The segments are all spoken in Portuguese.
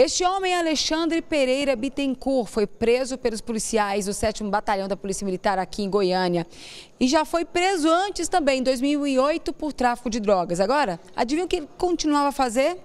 Este homem, Alexandre Pereira Bittencourt, foi preso pelos policiais do 7 Batalhão da Polícia Militar aqui em Goiânia. E já foi preso antes também, em 2008, por tráfico de drogas. Agora, adivinha o que ele continuava a fazer?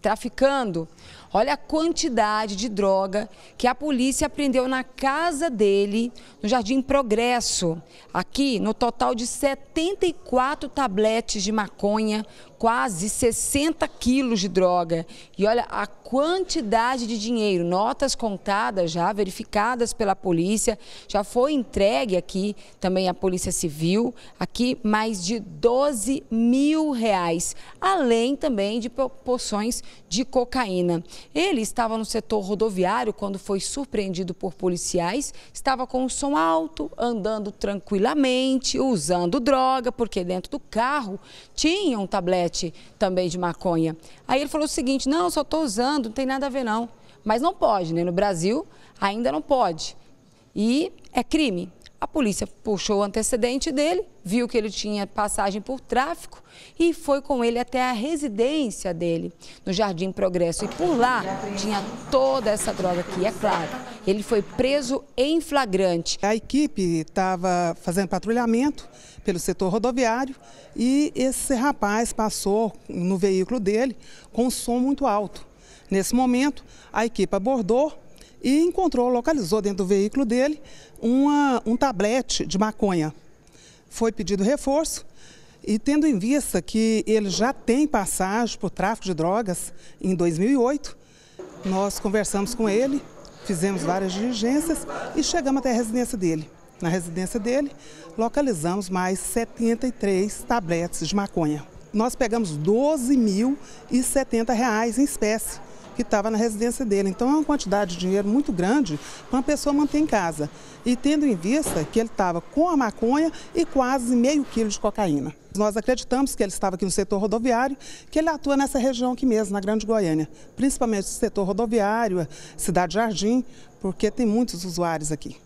Traficando. Olha a quantidade de droga que a polícia apreendeu na casa dele, no Jardim Progresso. Aqui, no total de 74 tabletes de maconha, quase 60 quilos de droga. E olha a quantidade de dinheiro, notas contadas já, verificadas pela polícia, já foi entregue aqui também à Polícia Civil, aqui mais de 12 mil reais, além também de porções de cocaína. Ele estava no setor rodoviário quando foi surpreendido por policiais, estava com o som alto, andando tranquilamente, usando droga, porque dentro do carro tinha um tablete também de maconha. Aí ele falou o seguinte: não, só estou usando, não tem nada a ver não. Mas não pode, né? No Brasil ainda não pode. E é crime. A polícia puxou o antecedente dele, viu que ele tinha passagem por tráfico e foi com ele até a residência dele, no Jardim Progresso. E por lá tinha toda essa droga aqui, é claro. Ele foi preso em flagrante. A equipe estava fazendo patrulhamento pelo setor rodoviário e esse rapaz passou no veículo dele com um som muito alto. Nesse momento, a equipe abordou e encontrou, localizou dentro do veículo dele uma, um tablete de maconha. Foi pedido reforço e tendo em vista que ele já tem passagem por tráfico de drogas em 2008, nós conversamos com ele, fizemos várias diligências e chegamos até a residência dele. Na residência dele, localizamos mais 73 tabletes de maconha. Nós pegamos R$ 12.070 em espécie que estava na residência dele. Então é uma quantidade de dinheiro muito grande para uma pessoa manter em casa. E tendo em vista que ele estava com a maconha e quase meio quilo de cocaína. Nós acreditamos que ele estava aqui no setor rodoviário, que ele atua nessa região aqui mesmo, na Grande Goiânia, principalmente no setor rodoviário, Cidade Jardim, porque tem muitos usuários aqui.